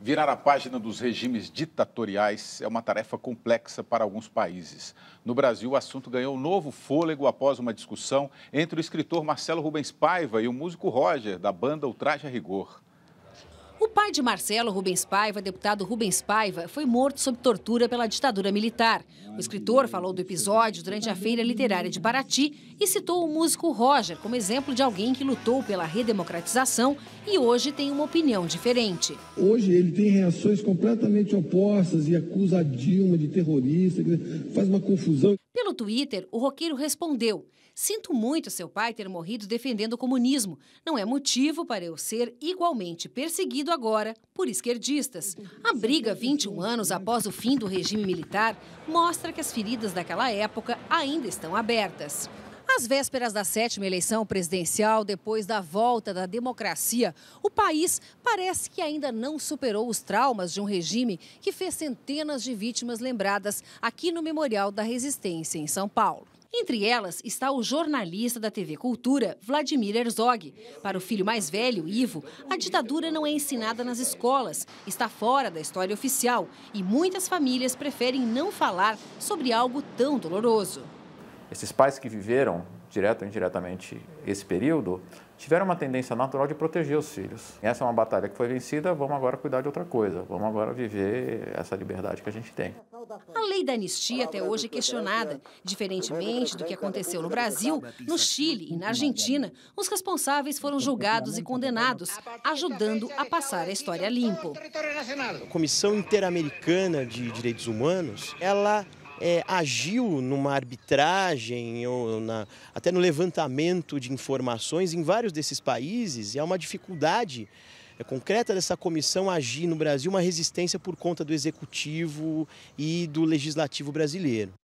Virar a página dos regimes ditatoriais é uma tarefa complexa para alguns países. No Brasil, o assunto ganhou um novo fôlego após uma discussão entre o escritor Marcelo Rubens Paiva e o músico Roger, da banda Ultraje a Rigor. O pai de Marcelo, Rubens Paiva, deputado Rubens Paiva, foi morto sob tortura pela ditadura militar. O escritor falou do episódio durante a Feira Literária de Paraty e citou o músico Roger como exemplo de alguém que lutou pela redemocratização e hoje tem uma opinião diferente. Hoje ele tem reações completamente opostas e acusa a Dilma de terrorista, faz uma confusão. Pelo Twitter, o roqueiro respondeu: Sinto muito seu pai ter morrido defendendo o comunismo. Não é motivo para eu ser igualmente perseguido agora por esquerdistas. A briga 21 anos após o fim do regime militar mostra que as feridas daquela época ainda estão abertas. Nas vésperas da sétima eleição presidencial, depois da volta da democracia, o país parece que ainda não superou os traumas de um regime que fez centenas de vítimas lembradas aqui no Memorial da Resistência, em São Paulo. Entre elas está o jornalista da TV Cultura, Vladimir Herzog. Para o filho mais velho, Ivo, a ditadura não é ensinada nas escolas, está fora da história oficial e muitas famílias preferem não falar sobre algo tão doloroso esses pais que viveram, direto ou indiretamente, esse período, tiveram uma tendência natural de proteger os filhos. Essa é uma batalha que foi vencida, vamos agora cuidar de outra coisa, vamos agora viver essa liberdade que a gente tem. A lei da anistia é até hoje é questionada. Diferentemente do que aconteceu no Brasil, no Chile e na Argentina, os responsáveis foram julgados e condenados, ajudando a passar a história limpo. A Comissão Interamericana de Direitos Humanos, ela é, agiu numa arbitragem ou na, até no levantamento de informações em vários desses países e há uma dificuldade é, concreta dessa comissão agir no Brasil, uma resistência por conta do executivo e do legislativo brasileiro.